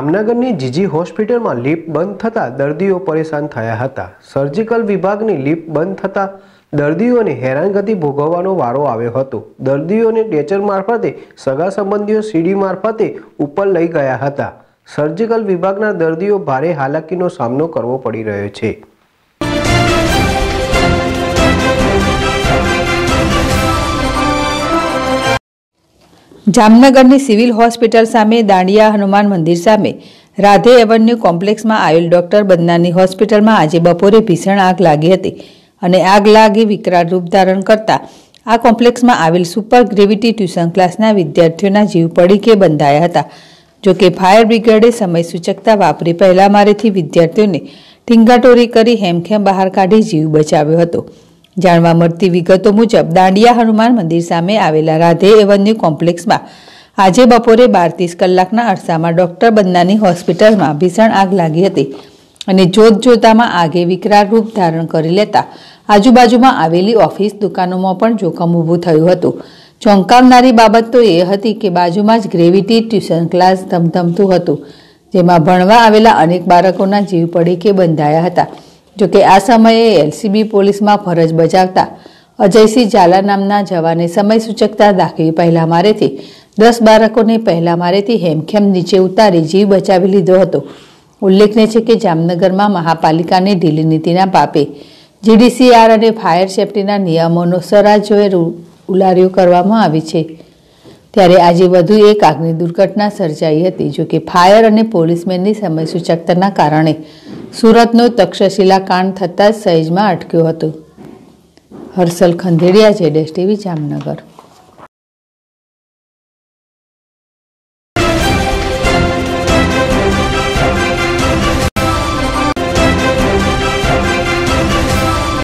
જામનગરની જીજી હોસ્પિટલમાં લીપ બંધ થતાં દર્દીઓ પરેશાન થયા હતા સર્જિકલ વિભાગની લીપ બંધ થતાં દર્દીઓને હેરાનગતિ ભોગવવાનો વારો આવ્યો હતો દર્દીઓને ડેચર મારફતે સગા સંબંધીઓ સીડી મારફતે ઉપર લઈ ગયા હતા સર્જિકલ વિભાગના દર્દીઓ ભારે હાલાકીનો સામનો કરવો પડી રહ્યો છે જામનગરની સિવિલ હોસ્પિટલ સામે દાંડિયા હનુમાન મંદિર સામે રાધે એવન્યુ કોમ્પ્લેક્સમાં આવેલ ડોક્ટર બદનાની હોસ્પિટલમાં આજે બપોરે ભીષણ આગ લાગી હતી અને આગ લાગી વિકરાળ રૂપ ધારણ કરતા આ કોમ્પ્લેક્સમાં આવેલ સુપર ગ્રેવિટી ટ્યુશન ક્લાસના વિદ્યાર્થીઓના જીવ પડીકે બંધાયા હતા જોકે ફાયર બ્રિગેડે સમય સૂચકતા વાપરી પહેલા મારેથી વિદ્યાર્થીઓને ટીંગાટોરી કરી હેમખેમ બહાર કાઢી જીવ બચાવ્યો હતો જાણવા મળતી વિગતો મુજબ દાંડિયા હનુમાન મંદિર સામે આવેલા રાધે એવન્યુ કોમ્પ્લેક્સમાં આજે બપોરે બાર ત્રીસ કલાકના અરસામાં ડૉક્ટર બદનાની હોસ્પિટલમાં ભીષણ આગ લાગી હતી અને જોત જોતામાં આગે વિકરાળ રૂપ ધારણ કરી લેતા આજુબાજુમાં આવેલી ઓફિસ દુકાનોમાં પણ જોખમ ઊભું થયું હતું ચોંકાવનારી બાબત તો એ હતી કે બાજુમાં જ ગ્રેવિટી ટ્યુશન ક્લાસ ધમધમતું હતું જેમાં ભણવા આવેલા અનેક બાળકોના જીવ પડીકે બંધાયા હતા જોકે આ સમયે એલસીબી પોલીસમાં ફરજ બજાવતા અજયસિંહ ઝાલા નામના જવાને સમય સૂચકતા દાખવી પહેલા મારેથી દસ બાળકોને પહેલા મારેથી હેમખેમ નીચે ઉતારી જીવ બચાવી લીધો હતો ઉલ્લેખનીય છે કે જામનગરમાં મહાપાલિકાની ઢીલી નીતિના પાપે જીડીસીઆર અને ફાયર સેફટીના નિયમોનો સરાજોએ ઉલારીઓ કરવામાં આવી છે ત્યારે આજે વધુ એક આગની દુર્ઘટના સર્જાઈ હતી જોકે ફાયર અને પોલીસમેનની સમય સૂચકતાના કારણે સુરતનું તક્ષશિલા કાંડ થતાં જ સહેજમાં અટક્યું હતું હર્ષલ ખંધેડિયા છે ટીવી જામનગર